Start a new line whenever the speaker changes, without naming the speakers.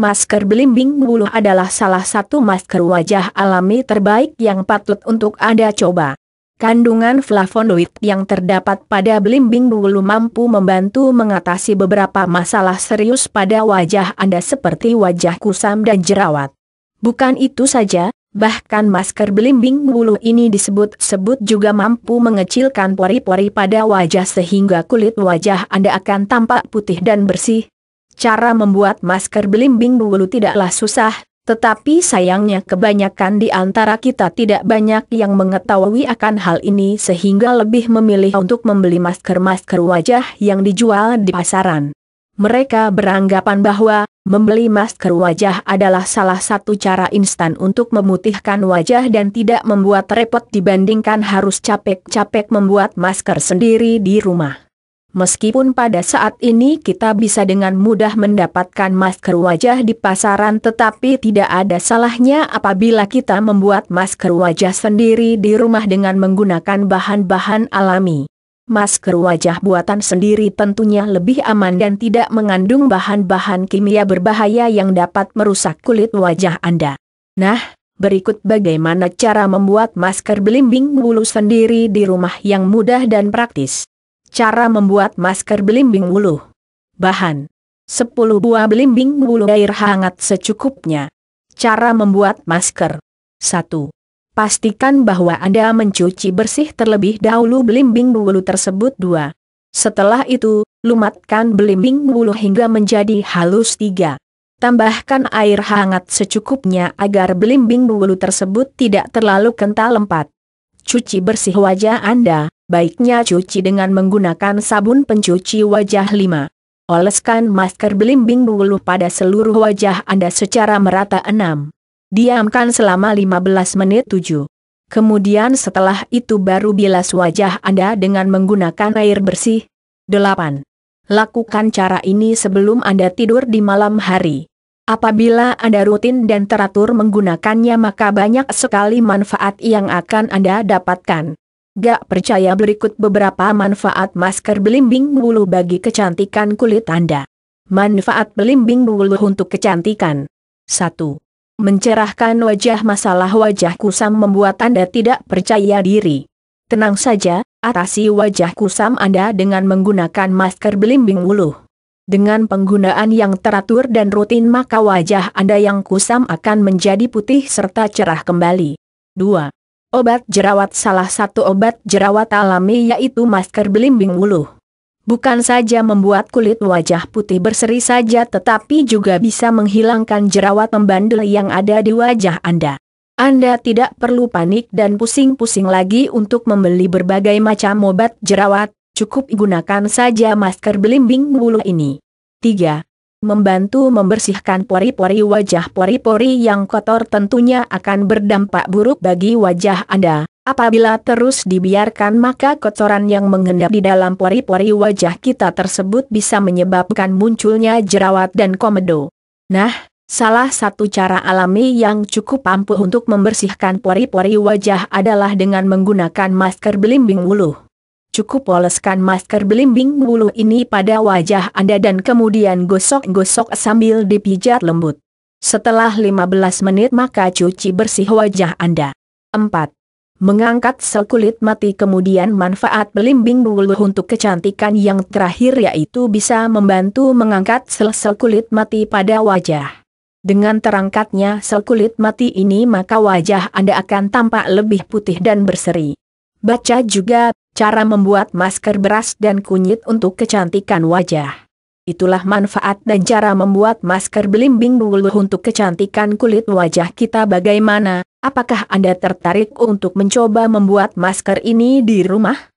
Masker belimbing bulu adalah salah satu masker wajah alami terbaik yang patut untuk Anda coba. Kandungan flavonoid yang terdapat pada belimbing bulu mampu membantu mengatasi beberapa masalah serius pada wajah Anda seperti wajah kusam dan jerawat. Bukan itu saja, bahkan masker belimbing bulu ini disebut-sebut juga mampu mengecilkan pori-pori pada wajah sehingga kulit wajah Anda akan tampak putih dan bersih, Cara membuat masker belimbing dulu tidaklah susah, tetapi sayangnya kebanyakan di antara kita tidak banyak yang mengetahui akan hal ini sehingga lebih memilih untuk membeli masker-masker wajah yang dijual di pasaran. Mereka beranggapan bahwa membeli masker wajah adalah salah satu cara instan untuk memutihkan wajah dan tidak membuat repot dibandingkan harus capek-capek membuat masker sendiri di rumah. Meskipun pada saat ini kita bisa dengan mudah mendapatkan masker wajah di pasaran tetapi tidak ada salahnya apabila kita membuat masker wajah sendiri di rumah dengan menggunakan bahan-bahan alami. Masker wajah buatan sendiri tentunya lebih aman dan tidak mengandung bahan-bahan kimia berbahaya yang dapat merusak kulit wajah Anda. Nah, Berikut bagaimana cara membuat masker belimbing bulu sendiri di rumah yang mudah dan praktis. Cara membuat masker belimbing wuluh. Bahan. 10 buah belimbing wuluh air hangat secukupnya. Cara membuat masker. 1. Pastikan bahwa Anda mencuci bersih terlebih dahulu belimbing wuluh tersebut 2. Setelah itu, lumatkan belimbing wuluh hingga menjadi halus 3. Tambahkan air hangat secukupnya agar belimbing wuluh tersebut tidak terlalu kental 4. Cuci bersih wajah Anda, baiknya cuci dengan menggunakan sabun pencuci wajah 5. Oleskan masker belimbing bulu pada seluruh wajah Anda secara merata 6. Diamkan selama 15 menit 7. Kemudian setelah itu baru bilas wajah Anda dengan menggunakan air bersih. 8. Lakukan cara ini sebelum Anda tidur di malam hari. Apabila Anda rutin dan teratur menggunakannya maka banyak sekali manfaat yang akan Anda dapatkan. Gak percaya berikut beberapa manfaat masker belimbing bulu bagi kecantikan kulit Anda. Manfaat belimbing bulu untuk kecantikan. 1. Mencerahkan wajah masalah wajah kusam membuat Anda tidak percaya diri. Tenang saja, atasi wajah kusam Anda dengan menggunakan masker belimbing bulu. Dengan penggunaan yang teratur dan rutin maka wajah Anda yang kusam akan menjadi putih serta cerah kembali. 2. Obat jerawat salah satu obat jerawat alami yaitu masker belimbing wulu. Bukan saja membuat kulit wajah putih berseri saja tetapi juga bisa menghilangkan jerawat membandel yang ada di wajah Anda. Anda tidak perlu panik dan pusing-pusing lagi untuk membeli berbagai macam obat jerawat, cukup gunakan saja masker belimbing wulu ini. 3 membantu membersihkan pori-pori wajah pori-pori yang kotor tentunya akan berdampak buruk bagi wajah Anda. Apabila terus dibiarkan maka kotoran yang mengendap di dalam pori-pori wajah kita tersebut bisa menyebabkan munculnya jerawat dan komedo. Nah, salah satu cara alami yang cukup ampuh untuk membersihkan pori-pori wajah adalah dengan menggunakan masker belimbing wuluh. Cukup oleskan masker belimbing bulu ini pada wajah Anda dan kemudian gosok-gosok sambil dipijat lembut. Setelah 15 menit maka cuci bersih wajah Anda. 4. Mengangkat sel kulit mati kemudian manfaat belimbing bulu untuk kecantikan yang terakhir yaitu bisa membantu mengangkat sel-sel kulit mati pada wajah. Dengan terangkatnya sel kulit mati ini maka wajah Anda akan tampak lebih putih dan berseri. Baca juga, cara membuat masker beras dan kunyit untuk kecantikan wajah. Itulah manfaat dan cara membuat masker belimbing bulu untuk kecantikan kulit wajah kita bagaimana, apakah Anda tertarik untuk mencoba membuat masker ini di rumah?